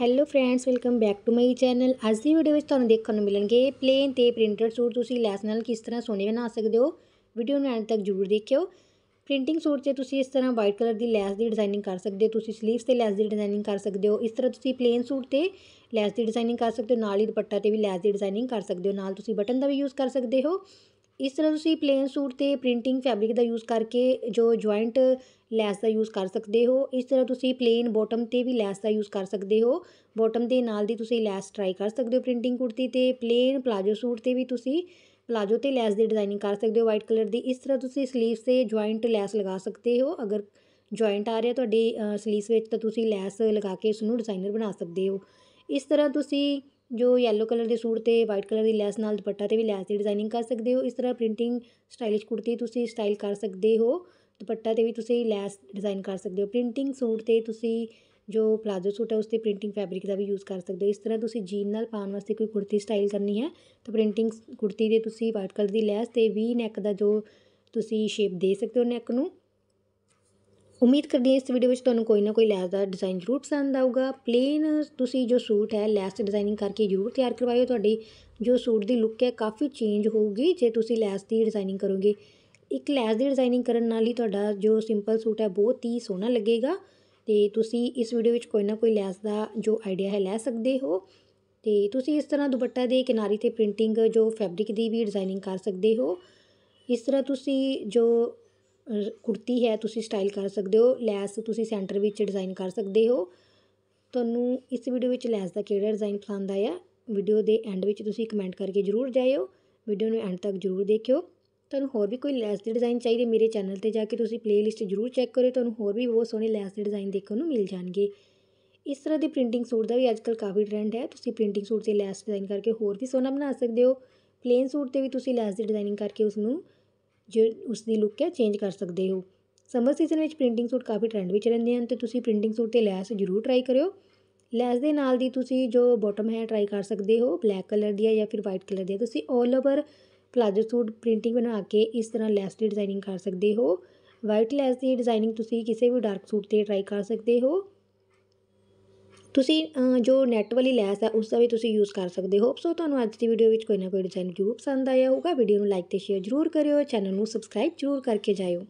hello friends welcome back to my channel ਅੱਜ ਦੀ video ਵਿੱਚ ਤੁਹਾਨੂੰ ਦੇਖਣ ਨੂੰ ਮਿਲਣਗੇ ਪਲੇਨ ਤੇ ਪ੍ਰਿੰਟਡ ਸੂਟ ਤੁਸੀਂ ਲੈਸ ਨਾਲ ਕਿਸ ਤਰ੍ਹਾਂ ਸੋਹਣੇ ਬਣਾ ਸਕਦੇ ਹੋ ਵੀਡੀਓ ਨੂੰ ਐਂਡ ਤੱਕ ਜ਼ਰੂਰ ਦੇਖਿਓ ਪ੍ਰਿੰਟਿੰਗ ਸੂਟ 'ਤੇ ਤੁਸੀਂ ਇਸ ਤਰ੍ਹਾਂ ਵਾਈਟ ਕਲਰ ਦੀ ਲੈਸ ਦੀ ਡਿਜ਼ਾਈਨਿੰਗ ਕਰ ਸਕਦੇ ਹੋ ਤੁਸੀਂ 슬ੀਵਸ ਤੇ ਲੈਸ ਦੀ ਡਿਜ਼ਾਈਨਿੰਗ ਕਰ ਸਕਦੇ ਹੋ ਇਸ ਤਰ੍ਹਾਂ ਤੁਸੀਂ ਪਲੇਨ ਸੂਟ ਤੇ ਲੈਸ ਦੀ ਡਿਜ਼ਾਈਨਿੰਗ ਕਰ ਸਕਦੇ ਹੋ ਨਾਲ ਹੀ ਦੁਪੱਟਾ ਤੇ ਵੀ ਲੈਸ ਦੀ ਡਿਜ਼ਾਈਨਿੰਗ ਕਰ ਸਕਦੇ ਹੋ ਨਾਲ ਤੁਸੀਂ ਬਟਨ ਦਾ ਵੀ ਯੂਜ਼ ਕਰ ਸਕਦੇ ਹੋ ਇਸ ਤਰ੍ਹਾਂ ਤੁਸੀਂ ਪਲੇਨ ਸੂਟ 'ਤੇ ਪ੍ਰਿੰਟਿੰਗ ਫੈਬਰਿਕ ਦਾ ਯੂਜ਼ ਕਰਕੇ ਜੋ ਜੁਆਇੰਟ ਲੈਸ ਦਾ ਯੂਜ਼ ਕਰ ਸਕਦੇ ਹੋ ਇਸ ਤਰ੍ਹਾਂ ਤੁਸੀਂ ਪਲੇਨ ਬਾਟਮ 'ਤੇ ਵੀ ਲੈਸ ਦਾ ਯੂਜ਼ ਕਰ ਸਕਦੇ ਹੋ ਬਾਟਮ ਦੇ ਨਾਲ ਦੀ ਤੁਸੀਂ ਲੈਸ ਟਰਾਈ ਕਰ ਸਕਦੇ ਹੋ ਪ੍ਰਿੰਟਿੰਗ ਕੁੜਤੀ 'ਤੇ ਪਲੇਨ ਪਲਾਜੋ ਸੂਟ 'ਤੇ ਵੀ ਤੁਸੀਂ ਪਲਾਜੋ 'ਤੇ ਲੈਸ ਦੀ ਡਿਜ਼ਾਈਨਿੰਗ ਕਰ ਸਕਦੇ ਹੋ ਵਾਈਟ ਕਲਰ ਦੀ ਇਸ ਤਰ੍ਹਾਂ ਤੁਸੀਂ ਸਲੀਵਸ 'ਤੇ ਜੁਆਇੰਟ ਲੈਸ ਲਗਾ ਸਕਦੇ ਹੋ ਅਗਰ ਜੁਆਇੰਟ ਆ ਰਿਹਾ ਤੁਹਾਡੀ ਸਲੀਵਸ ਵਿੱਚ ਤਾਂ ਤੁਸੀਂ ਲੈਸ ਲਗਾ ਕੇ ਉਸ ਨੂੰ ਡਿਜ਼ਾਈਨਰ ਬਣਾ ਸਕਦੇ ਹੋ ਇਸ ਤਰ੍ਹਾਂ ਤੁਸੀਂ ਜੋ ਯੈਲੋ ਕਲਰ ਦੇ ਸੂਟ 'ਤੇ ਵਾਈਟ ਕਲਰ ਦੀ ਲੈਸ ਨਾਲ ਦੁਪੱਟਾ 'ਤੇ ਵੀ ਲੈਸ ਦੀ ਡਿਜ਼ਾਈਨਿੰਗ ਕਰ ਸਕਦੇ ਹੋ ਇਸ ਤਰ੍ਹਾਂ ਪ੍ਰਿੰਟਿੰਗ ਸਟਾਈਲਿਸ਼ ਕੁੜਤੀ ਤੁਸੀਂ ਸਟਾਈਲ ਕਰ ਸਕਦੇ ਹੋ ਦੁਪੱਟਾ 'ਤੇ ਵੀ ਤੁਸੀਂ ਲੈਸ ਡਿਜ਼ਾਈਨ ਕਰ ਸਕਦੇ ਹੋ ਪ੍ਰਿੰਟਿੰਗ ਸੂਟ 'ਤੇ ਤੁਸੀਂ ਜੋ ਪਲਾਜ਼ੋ ਸੂਟ ਹੈ ਉਸ 'ਤੇ ਪ੍ਰਿੰਟਿੰਗ ਫੈਬਰਿਕ ਦਾ ਵੀ ਯੂਜ਼ ਕਰ ਸਕਦੇ ਹੋ ਇਸ ਤਰ੍ਹਾਂ ਤੁਸੀਂ ਜੀਨ ਨਾਲ ਪਾਉਣ ਵਾਸਤੇ ਕੋਈ ਕੁੜਤੀ ਸਟਾਈਲ ਕਰਨੀ ਹੈ ਤਾਂ ਪ੍ਰਿੰਟਿੰਗ ਕੁੜਤੀ ਦੇ ਤੁਸੀਂ ਵਾਈਟ ਕਲਰ ਦੀ ਲੈਸ ਤੇ ਵੀ ਨੈਕ ਦਾ ਜੋ ਤੁਸੀਂ ਸ਼ੇਪ ਦੇ ਸਕਦੇ ਹੋ ਨੈਕ ਨੂੰ ਉਮੀਦ ਕਰਦੀ ਹਾਂ ਇਸ ਵੀਡੀਓ ਵਿੱਚ ਤੁਹਾਨੂੰ ਕੋਈ ਨਾ ਕੋਈ ਲੈਸ ਦਾ ਡਿਜ਼ਾਈਨ ਜ਼ਰੂਰ ਪਸੰਦ ਆਊਗਾ ਪਲੇਨ ਤੁਸੀਂ ਜੋ ਸੂਟ ਹੈ ਲੈਸ ਡਿਜ਼ਾਈਨਿੰਗ ਕਰਕੇ ਜ਼ਰੂਰ ਤਿਆਰ ਕਰਵਾਇਓ ਤੁਹਾਡੀ ਜੋ ਸੂਟ ਦੀ ਲੁੱਕ ਹੈ ਕਾਫੀ ਚੇਂਜ ਹੋਊਗੀ ਜੇ ਤੁਸੀਂ ਲੈਸ ਦੀ ਡਿਜ਼ਾਈਨਿੰਗ ਕਰੋਗੇ ਇੱਕ ਲੈਸ ਦੀ ਡਿਜ਼ਾਈਨਿੰਗ ਕਰਨ ਨਾਲ ਹੀ ਤੁਹਾਡਾ ਜੋ ਸਿੰਪਲ ਸੂਟ ਹੈ ਬਹੁਤ ਹੀ ਸੋਹਣਾ ਲੱਗੇਗਾ ਤੇ ਤੁਸੀਂ ਇਸ ਵੀਡੀਓ ਵਿੱਚ ਕੋਈ ਨਾ ਕੋਈ ਲੈਸ ਦਾ ਜੋ ਆਈਡੀਆ ਹੈ ਲੈ ਸਕਦੇ ਹੋ ਤੇ ਤੁਸੀਂ ਇਸ ਤਰ੍ਹਾਂ ਦੁਪੱਟਾ ਦੇ ਕਿਨਾਰੀ ਤੇ ਪ੍ਰਿੰਟਿੰਗ ਜੋ ਫੈਬਰਿਕ ਦੀ ਵੀ ਡਿਜ਼ਾਈਨਿੰਗ ਕਰ ਸਕਦੇ ਹੋ ਇਸ ਤਰ੍ਹਾਂ ਤੁਸੀਂ ਜੋ ਕੁੜਤੀ ਹੈ ਤੁਸੀਂ ਸਟਾਈਲ ਕਰ ਸਕਦੇ ਹੋ ਲੈਸ ਤੁਸੀਂ ਸੈਂਟਰ ਵਿੱਚ ਡਿਜ਼ਾਈਨ ਕਰ ਸਕਦੇ ਹੋ ਤੁਹਾਨੂੰ ਇਸ ਵੀਡੀਓ ਵਿੱਚ ਲੈਸ ਦਾ ਕਿਹੜਾ ਡਿਜ਼ਾਈਨ ਪਸੰਦ ਆਇਆ ਵੀਡੀਓ ਦੇ ਐਂਡ ਵਿੱਚ ਤੁਸੀਂ ਕਮੈਂਟ ਕਰਕੇ ਜ਼ਰੂਰ ਜਾਇਓ ਵੀਡੀਓ ਨੂੰ ਐਂਡ ਤੱਕ ਜ਼ਰੂਰ ਦੇਖਿਓ ਤੁਹਾਨੂੰ ਹੋਰ ਵੀ ਕੋਈ ਲੈਸ ਦੇ ਡਿਜ਼ਾਈਨ ਚਾਹੀਦੇ ਮੇਰੇ ਚੈਨਲ ਤੇ ਜਾ ਕੇ ਤੁਸੀਂ ਪਲੇਲਿਸਟ ਜ਼ਰੂਰ ਚੈੱਕ ਕਰਿਓ ਤੁਹਾਨੂੰ ਹੋਰ ਵੀ ਬਹੁਤ ਸੋਹਣੇ ਲੈਸ ਦੇ ਡਿਜ਼ਾਈਨ ਦੇਖਣ ਨੂੰ ਮਿਲ ਜਾਣਗੇ ਇਸ ਤਰ੍ਹਾਂ ਦੇ ਪ੍ਰਿੰਟਿੰਗ ਸੂਟ ਦਾ ਵੀ ਅੱਜਕੱਲ ਕਾਫੀ ਟ੍ਰੈਂਡ ਹੈ ਤੁਸੀਂ ਪ੍ਰਿੰਟਿੰਗ ਸੂਟ ਤੇ ਲੈਸ ਡਿਜ਼ਾਈਨ ਕਰਕੇ ਹੋਰ ਵੀ ਸੋਹਣਾ ਬਣਾ ਸਕਦੇ ਹੋ ਪਲੇਨ ਸੂਟ ਤੇ ਵੀ ਤੁਸੀਂ ਲੈਸ ਦੀ ਡਿਜ਼ਾਈਨਿੰਗ ਕਰਕੇ ਉਸ ਨੂੰ ਉਸ ਉਸਦੀ ਲੁੱਕ ਹੈ ਚੇਂਜ ਕਰ ਸਕਦੇ ਹੋ ਸਮਰ ਸੀਜ਼ਨ ਵਿੱਚ ਪ੍ਰਿੰਟਿੰਗ ਸੂਟ ਕਾਫੀ ਟ੍ਰੈਂਡ ਵਿੱਚ ਰਹਿੰਦੇ ਹਨ ਤੇ ਤੁਸੀਂ ਪ੍ਰਿੰਟਿੰਗ ਸੂਟ 'ਤੇ ਲੈਸ ਜ਼ਰੂਰ ਟਰਾਈ ਕਰਿਓ ਲੈਸ ਦੇ ਨਾਲ ਦੀ ਤੁਸੀਂ ਜੋ ਬਾਟਮ ਹੈ ਟਰਾਈ ਕਰ ਸਕਦੇ ਹੋ ਬਲੈਕ ਕਲਰ ਦੀ ਹੈ ਜਾਂ ਫਿਰ ਵਾਈਟ ਕਲਰ ਦੀ ਹੈ ਤੁਸੀਂ all over palazzo suit printing ਬਣਾ ਕੇ ਇਸ ਤਰ੍ਹਾਂ ਲੈਸ ਦੀ ਡਿਜ਼ਾਈਨਿੰਗ ਕਰ ਸਕਦੇ ਹੋ ਵਾਈਟ ਲੈਸ ਦੀ ਡਿਜ਼ਾਈਨਿੰਗ ਤੁਸੀਂ ਕਿਸੇ ਵੀ ਡਾਰਕ ਸੂਟ 'ਤੇ ਟਰਾਈ ਕਰ ਸਕਦੇ ਹੋ ਤੁਸੀਂ ਜੋ ਨੈਟ ਵਾਲੀ ਲੈਸ ਹੈ ਦਾ ਵੀ ਤੁਸੀਂ ਯੂਜ਼ ਕਰ ਸਕਦੇ ਹੋ ਸੋ ਤੁਹਾਨੂੰ ਅੱਜ ਦੀ ਵੀਡੀਓ ਵਿੱਚ ਕੋਈ ਨਾ ਕੋਈ ਡਿਜ਼ਾਈਨ ਜ਼ਰੂਰ ਪਸੰਦ ਆਇਆ ਹੋਊਗਾ ਵੀਡੀਓ ਨੂੰ ਲਾਈਕ ਤੇ ਸ਼ੇਅਰ ਜ਼ਰੂਰ ਕਰਿਓ ਚੈਨਲ ਨੂੰ ਸਬਸਕ੍ਰਾਈਬ ਜ਼ਰੂਰ ਕਰਕੇ ਜਾਇਓ